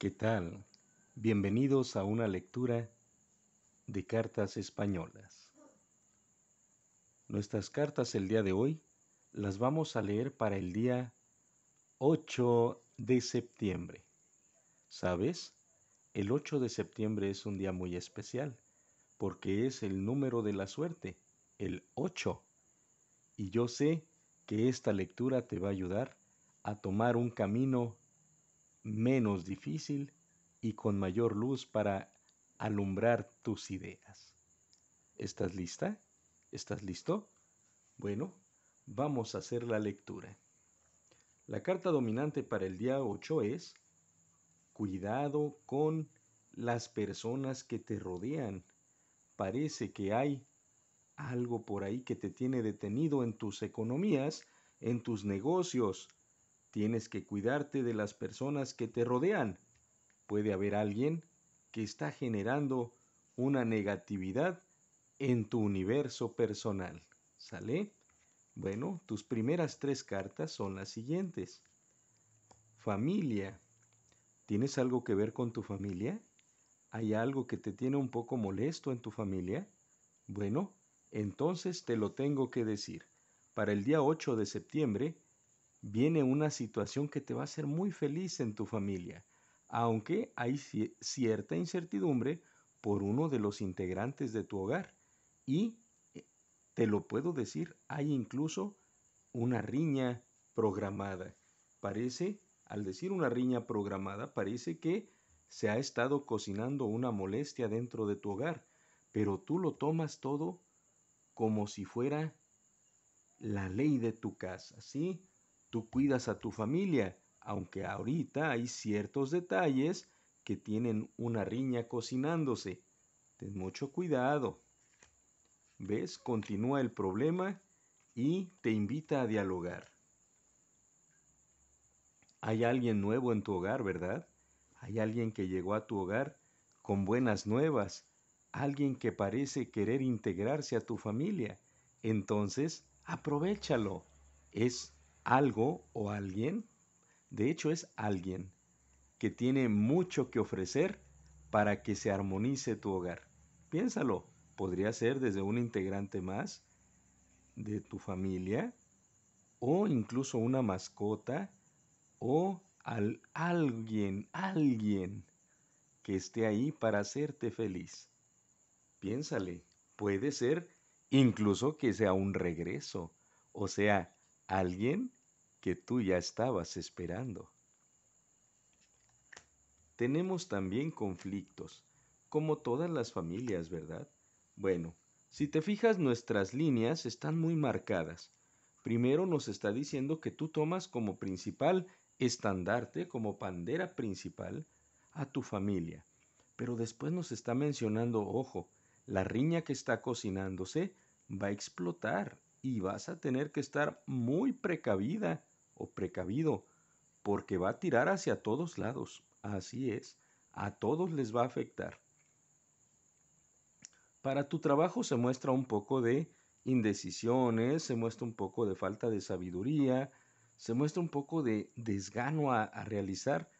¿Qué tal? Bienvenidos a una lectura de cartas españolas. Nuestras cartas el día de hoy las vamos a leer para el día 8 de septiembre. ¿Sabes? El 8 de septiembre es un día muy especial porque es el número de la suerte, el 8. Y yo sé que esta lectura te va a ayudar a tomar un camino menos difícil y con mayor luz para alumbrar tus ideas. ¿Estás lista? ¿Estás listo? Bueno, vamos a hacer la lectura. La carta dominante para el día 8 es, cuidado con las personas que te rodean. Parece que hay algo por ahí que te tiene detenido en tus economías, en tus negocios, Tienes que cuidarte de las personas que te rodean. Puede haber alguien que está generando una negatividad en tu universo personal. ¿Sale? Bueno, tus primeras tres cartas son las siguientes. Familia. ¿Tienes algo que ver con tu familia? ¿Hay algo que te tiene un poco molesto en tu familia? Bueno, entonces te lo tengo que decir. Para el día 8 de septiembre, viene una situación que te va a hacer muy feliz en tu familia, aunque hay cierta incertidumbre por uno de los integrantes de tu hogar. Y eh, te lo puedo decir, hay incluso una riña programada. Parece, al decir una riña programada, parece que se ha estado cocinando una molestia dentro de tu hogar, pero tú lo tomas todo como si fuera la ley de tu casa, ¿sí? Tú cuidas a tu familia, aunque ahorita hay ciertos detalles que tienen una riña cocinándose. Ten mucho cuidado. ¿Ves? Continúa el problema y te invita a dialogar. Hay alguien nuevo en tu hogar, ¿verdad? Hay alguien que llegó a tu hogar con buenas nuevas, alguien que parece querer integrarse a tu familia. Entonces, aprovechalo. Es algo o alguien, de hecho es alguien, que tiene mucho que ofrecer para que se armonice tu hogar. Piénsalo, podría ser desde un integrante más de tu familia o incluso una mascota o alguien, alguien que esté ahí para hacerte feliz. Piénsale, puede ser incluso que sea un regreso, o sea, alguien que tú ya estabas esperando. Tenemos también conflictos, como todas las familias, ¿verdad? Bueno, si te fijas nuestras líneas están muy marcadas. Primero nos está diciendo que tú tomas como principal estandarte, como pandera principal, a tu familia. Pero después nos está mencionando, ojo, la riña que está cocinándose va a explotar y vas a tener que estar muy precavida o precavido porque va a tirar hacia todos lados. Así es, a todos les va a afectar. Para tu trabajo se muestra un poco de indecisiones, se muestra un poco de falta de sabiduría, se muestra un poco de desgano a, realizar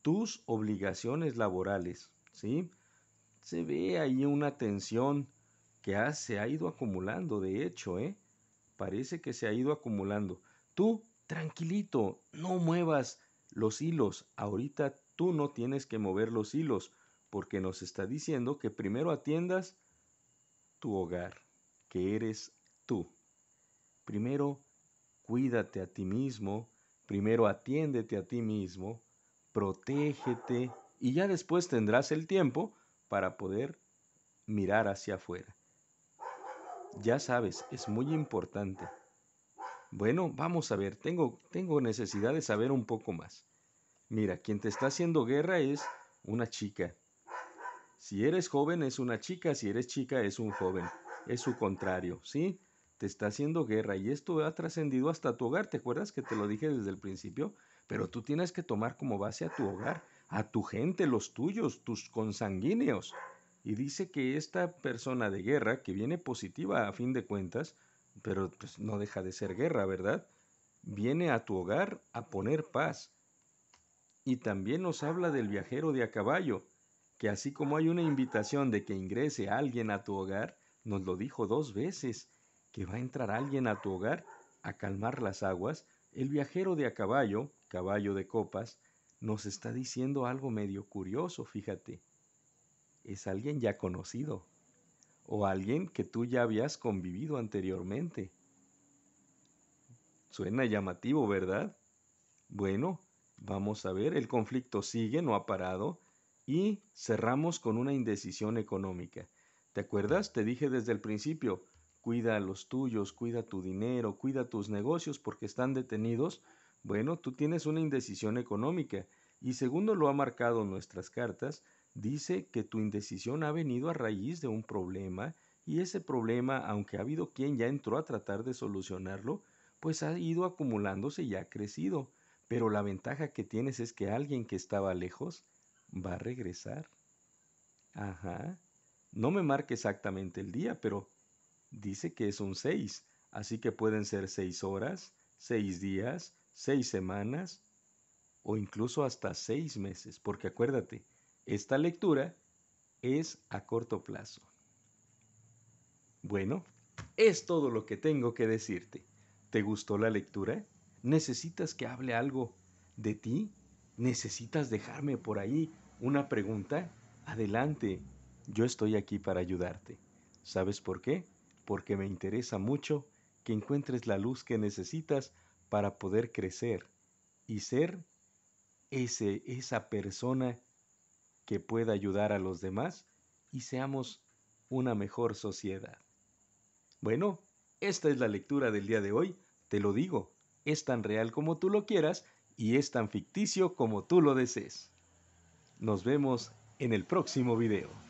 tus obligaciones laborales, ¿sí? Se ve ahí una tensión que se ha ido acumulando, de hecho, ¿eh? parece que se ha ido acumulando. Tú, tranquilito, no muevas los hilos. Ahorita tú no tienes que mover los hilos porque nos está diciendo que primero atiendas tu hogar, que eres tú. Primero cuídate a ti mismo, primero atiéndete a ti mismo, protégete y ya después tendrás el tiempo para poder mirar hacia afuera. Ya sabes, es muy importante. Bueno, vamos a ver, tengo, tengo necesidad de saber un poco más. Mira, quien te está haciendo guerra es una chica. Si eres joven es una chica, si eres chica es un joven. Es su contrario, ¿sí? Te está haciendo guerra y esto ha trascendido hasta tu hogar. ¿Te acuerdas que te lo dije desde el principio? Pero tú tienes que tomar como base a tu hogar, a tu gente, los tuyos, tus consanguíneos y dice que esta persona de guerra, que viene positiva a fin de cuentas, pero pues, no deja de ser guerra, ¿verdad? Viene a tu hogar a poner paz. Y también nos habla del viajero de a caballo, que así como hay una invitación de que ingrese alguien a tu hogar, nos lo dijo dos veces, que va a entrar alguien a tu hogar a calmar las aguas, el viajero de a caballo, caballo de copas, nos está diciendo algo medio curioso, fíjate es alguien ya conocido o alguien que tú ya habías convivido anteriormente. Suena llamativo, ¿verdad? Bueno, vamos a ver, el conflicto sigue, no ha parado, y cerramos con una indecisión económica. ¿Te acuerdas? Te dije desde el principio, cuida a los tuyos, cuida tu dinero, cuida tus negocios porque están detenidos. Bueno, tú tienes una indecisión económica y segundo lo ha marcado nuestras cartas, Dice que tu indecisión ha venido a raíz de un problema y ese problema, aunque ha habido quien ya entró a tratar de solucionarlo, pues ha ido acumulándose y ha crecido. Pero la ventaja que tienes es que alguien que estaba lejos va a regresar. Ajá. No me marque exactamente el día, pero dice que es un 6, así que pueden ser 6 horas, 6 días, 6 semanas o incluso hasta 6 meses, porque acuérdate, esta lectura es a corto plazo. Bueno, es todo lo que tengo que decirte. ¿Te gustó la lectura? ¿Necesitas que hable algo de ti? ¿Necesitas dejarme por ahí una pregunta? Adelante, yo estoy aquí para ayudarte. ¿Sabes por qué? Porque me interesa mucho que encuentres la luz que necesitas para poder crecer y ser ese, esa persona que pueda ayudar a los demás y seamos una mejor sociedad. Bueno, esta es la lectura del día de hoy, te lo digo, es tan real como tú lo quieras y es tan ficticio como tú lo desees. Nos vemos en el próximo video.